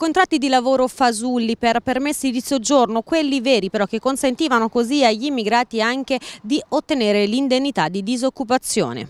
Contratti di lavoro fasulli per permessi di soggiorno, quelli veri però che consentivano così agli immigrati anche di ottenere l'indennità di disoccupazione.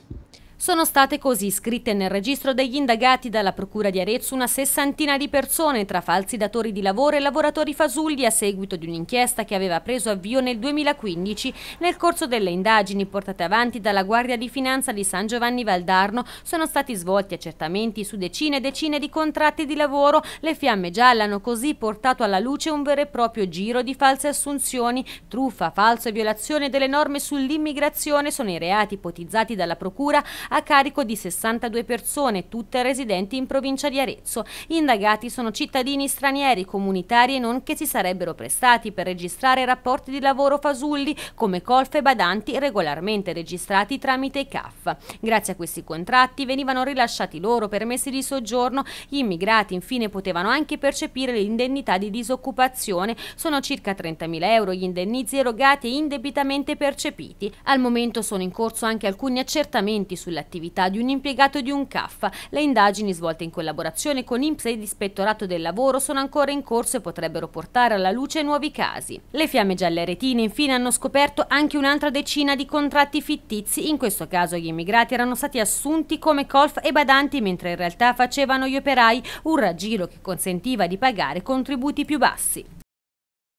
Sono state così iscritte nel registro degli indagati dalla Procura di Arezzo una sessantina di persone tra falsi datori di lavoro e lavoratori fasulli a seguito di un'inchiesta che aveva preso avvio nel 2015 nel corso delle indagini portate avanti dalla Guardia di Finanza di San Giovanni Valdarno sono stati svolti accertamenti su decine e decine di contratti di lavoro. Le fiamme gialle hanno così portato alla luce un vero e proprio giro di false assunzioni, truffa, falso e violazione delle norme sull'immigrazione sono i reati ipotizzati dalla Procura a carico di 62 persone, tutte residenti in provincia di Arezzo. indagati sono cittadini stranieri, comunitari e non che si sarebbero prestati per registrare rapporti di lavoro fasulli come colfe e badanti regolarmente registrati tramite CAF. Grazie a questi contratti venivano rilasciati loro permessi di soggiorno, gli immigrati infine potevano anche percepire l'indennità di disoccupazione, sono circa 30.000 euro gli indennizi erogati e indebitamente percepiti. Al momento sono in corso anche alcuni accertamenti sulla l'attività di un impiegato di un CAF. Le indagini svolte in collaborazione con INPS e l'Ispettorato del Lavoro sono ancora in corso e potrebbero portare alla luce nuovi casi. Le fiamme gialle retine infine hanno scoperto anche un'altra decina di contratti fittizi, in questo caso gli immigrati erano stati assunti come colf e badanti mentre in realtà facevano gli operai, un raggiro che consentiva di pagare contributi più bassi.